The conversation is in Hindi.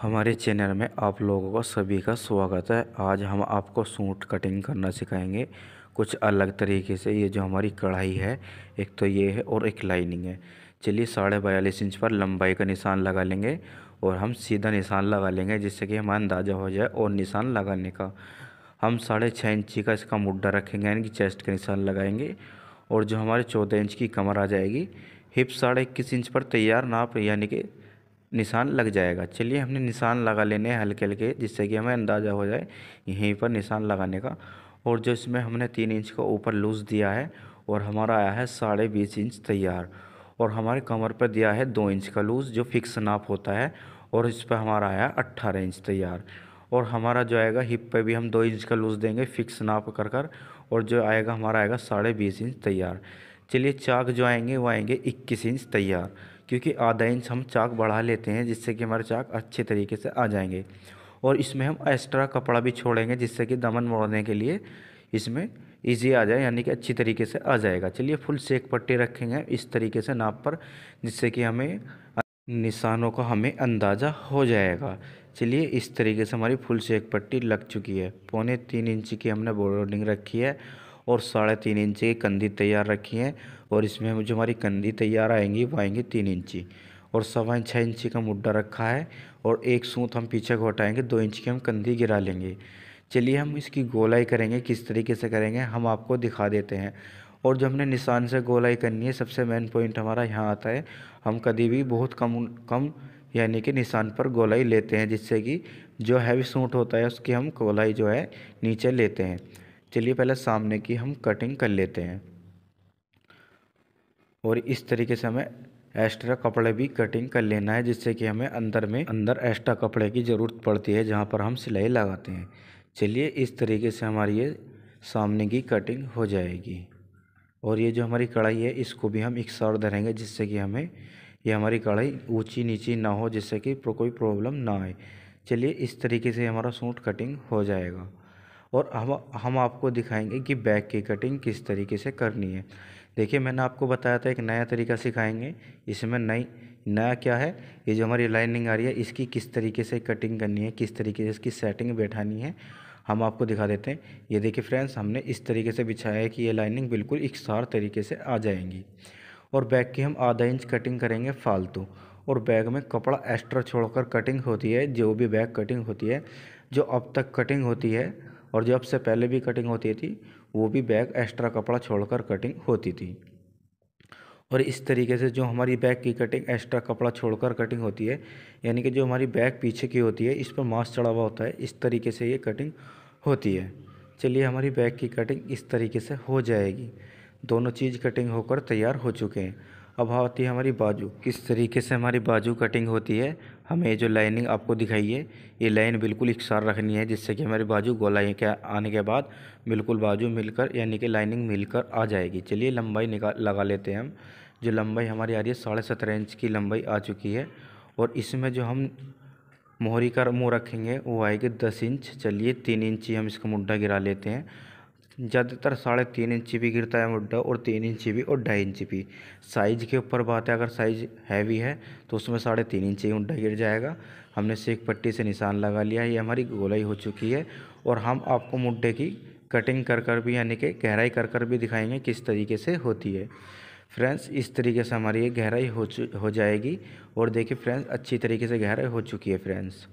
हमारे चैनल में आप लोगों का सभी का स्वागत है आज हम आपको सूट कटिंग करना सिखाएंगे कुछ अलग तरीके से ये जो हमारी कढ़ाई है एक तो ये है और एक लाइनिंग है चलिए साढ़े बयालीस इंच पर लंबाई का निशान लगा लेंगे और हम सीधा निशान लगा लेंगे जिससे कि हमारा अंदाज़ा हो जाए और निशान लगाने का हम साढ़े छः इंची का इसका मुड्डा रखेंगे यानी कि चेस्ट का निशान लगाएंगे और जो हमारे चौदह इंच की कमर आ जाएगी हिप साढ़े इक्कीस इंच पर तैयार नाप यानी कि निशान लग जाएगा चलिए हमने निशान लगा लेने हैं हल्के हल्के जिससे कि हमें अंदाज़ा हो जाए यहीं पर निशान लगाने का और जो इसमें हमने तीन इंच का ऊपर लूज दिया है और हमारा आया है साढ़े बीस इंच तैयार और हमारे कमर पर दिया है दो इंच का लूज़ जो फिक्स नाप होता है और इस पर हमारा आया अट्ठारह इंच तैयार और हमारा जो आएगा हिप पर भी हम दो इंच का लूज़ देंगे फिक्स नाप कर कर और जो आएगा हमारा आएगा साढ़े बीस इंच तैयार चलिए चाक जो आएंगे वो आएंगे इक्कीस इंच तैयार क्योंकि आधा इंच हम चाक बढ़ा लेते हैं जिससे कि हमारे चाक अच्छे तरीके से आ जाएंगे और इसमें हम एक्स्ट्रा कपड़ा भी छोड़ेंगे जिससे कि दमन मोड़ने के लिए इसमें ईजी आ जाए यानी कि अच्छी तरीके से आ जाएगा चलिए फुल सेक पट्टी रखेंगे इस तरीके से नाप पर जिससे कि हमें निशानों का हमें अंदाज़ा हो जाएगा चलिए इस तरीके से हमारी फुल सेक पट्टी लग चुकी है पौने तीन इंच की हमने बोर्डिंग रखी है और साढ़े तीन इंची की कंधी तैयार रखी है और इसमें जो हमारी कंधी तैयार आएंगी वो आएंगी तीन इंची और सवा छः इंची का मुड्डा रखा है और एक सूत हम पीछे घोटाएँगे दो इंच की हम कंधी गिरा लेंगे चलिए हम इसकी गोलाई करेंगे किस तरीके से करेंगे हम आपको दिखा देते हैं और जो हमने निशान से गोलाई करनी है सबसे मेन पॉइंट हमारा यहाँ आता है हम कभी भी बहुत कम कम यानी कि निशान पर गोलाई लेते हैं जिससे कि जो हैवी सूट होता है उसकी हम गोलाई जो है नीचे लेते हैं चलिए पहले सामने की हम कटिंग कर लेते हैं और इस तरीके से हमें एक्स्ट्रा कपड़े भी कटिंग कर लेना है जिससे कि हमें अंदर में अंदर एक्स्ट्रा कपड़े की ज़रूरत पड़ती है जहाँ पर हम सिलाई लगाते हैं चलिए इस तरीके से हमारी ये सामने की कटिंग हो जाएगी और ये जो हमारी कढ़ाई है इसको भी हम एक साथ धरेंगे जिससे कि हमें ये हमारी कढ़ाई ऊंची नीची ना हो जिससे कि कोई प्रॉब्लम ना आए चलिए इस तरीके से हमारा सूट कटिंग हो जाएगा और हम हम आपको दिखाएंगे कि बैक की कटिंग किस तरीके से करनी है देखिए मैंने आपको बताया था एक नया तरीका सिखाएंगे इसमें नई नया क्या है ये जो हमारी लाइनिंग आ रही है इसकी किस तरीके से कटिंग करनी है किस तरीके से इसकी सेटिंग बैठानी है हम आपको दिखा देते हैं ये देखिए फ्रेंड्स हमने इस तरीके से बिछाया है कि ये लाइनिंग बिल्कुल सार तरीके से आ जाएंगी और बैग की हम आधा इंच कटिंग करेंगे फालतू और बैग में कपड़ा एक्स्ट्रा छोड़कर कटिंग होती है जो भी बैग कटिंग होती है जो अब तक कटिंग होती है और जब से पहले भी कटिंग होती थी वो भी बैग एक्स्ट्रा कपड़ा छोड़कर कटिंग होती थी और इस तरीके से जो हमारी बैग की कटिंग एक्स्ट्रा कपड़ा छोड़कर कटिंग होती है यानी कि जो हमारी बैग पीछे की होती है इस पर मांस चढ़ा हुआ होता है इस तरीके से ये कटिंग होती है चलिए हमारी बैग की कटिंग इस तरीके से हो जाएगी दोनों चीज़ कटिंग होकर तैयार हो चुके हैं अब हाँ, आती है हमारी बाजू किस तरीके से हमारी बाजू कटिंग होती है हमें जो लाइनिंग आपको दिखाई है ये लाइन बिल्कुल इकसार रखनी है जिससे कि हमारी बाजू गोलाई के आने के बाद बिल्कुल बाजू मिलकर यानी कि लाइनिंग मिलकर आ जाएगी चलिए लंबाई निकाल लगा लेते हैं हम जो लंबाई हमारी आ रही है साढ़े सत्रह इंच की लंबाई आ चुकी है और इसमें जो हम मोहरी का मुँह रखेंगे वो आएगी दस इंच चलिए तीन इंच ही हम इसका मुड्ढा गिरा लेते हैं ज़्यादातर साढ़े तीन इंच भी गिरता है मुड्डा और तीन इंच भी और ढाई इंच भी साइज़ के ऊपर बात है अगर साइज़ हैवी है तो उसमें साढ़े तीन इंच मुड्ढा मुड्डा गिर जाएगा हमने सेक पट्टी से निशान लगा लिया है ये हमारी गोलाई हो चुकी है और हम आपको मुड्डे की कटिंग कर कर भी यानी कि गहराई कर कर भी दिखाएंगे किस तरीके से होती है फ्रेंड्स इस तरीके से हमारी ये गहराई हो हो जाएगी और देखिए फ्रेंड्स अच्छी तरीके से गहराई हो चुकी है फ्रेंड्स